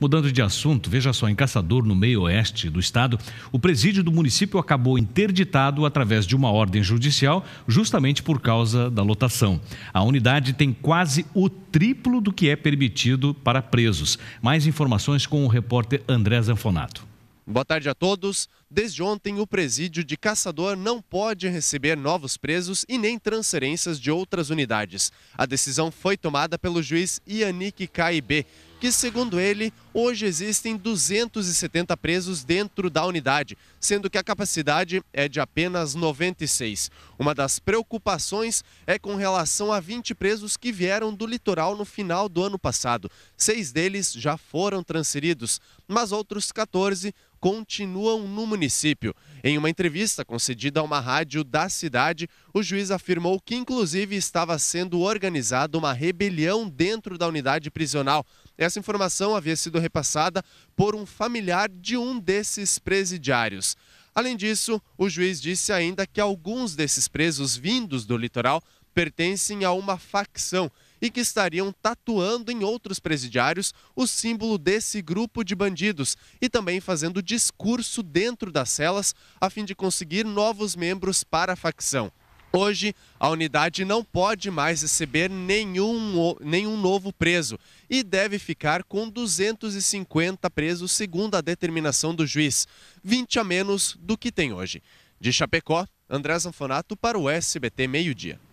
Mudando de assunto, veja só, em Caçador, no meio oeste do estado, o presídio do município acabou interditado através de uma ordem judicial, justamente por causa da lotação. A unidade tem quase o triplo do que é permitido para presos. Mais informações com o repórter André Zanfonato. Boa tarde a todos. Desde ontem, o presídio de Caçador não pode receber novos presos e nem transferências de outras unidades. A decisão foi tomada pelo juiz Yannick Caibê, que, segundo ele, hoje existem 270 presos dentro da unidade, sendo que a capacidade é de apenas 96. Uma das preocupações é com relação a 20 presos que vieram do litoral no final do ano passado. Seis deles já foram transferidos, mas outros 14 continuam no município. Em uma entrevista concedida a uma rádio da cidade, o juiz afirmou que, inclusive, estava sendo organizada uma rebelião dentro da unidade prisional. Essa informação havia sido repassada por um familiar de um desses presidiários. Além disso, o juiz disse ainda que alguns desses presos vindos do litoral pertencem a uma facção e que estariam tatuando em outros presidiários o símbolo desse grupo de bandidos e também fazendo discurso dentro das celas a fim de conseguir novos membros para a facção. Hoje, a unidade não pode mais receber nenhum, nenhum novo preso e deve ficar com 250 presos, segundo a determinação do juiz, 20 a menos do que tem hoje. De Chapecó, André Zanfonato para o SBT Meio Dia.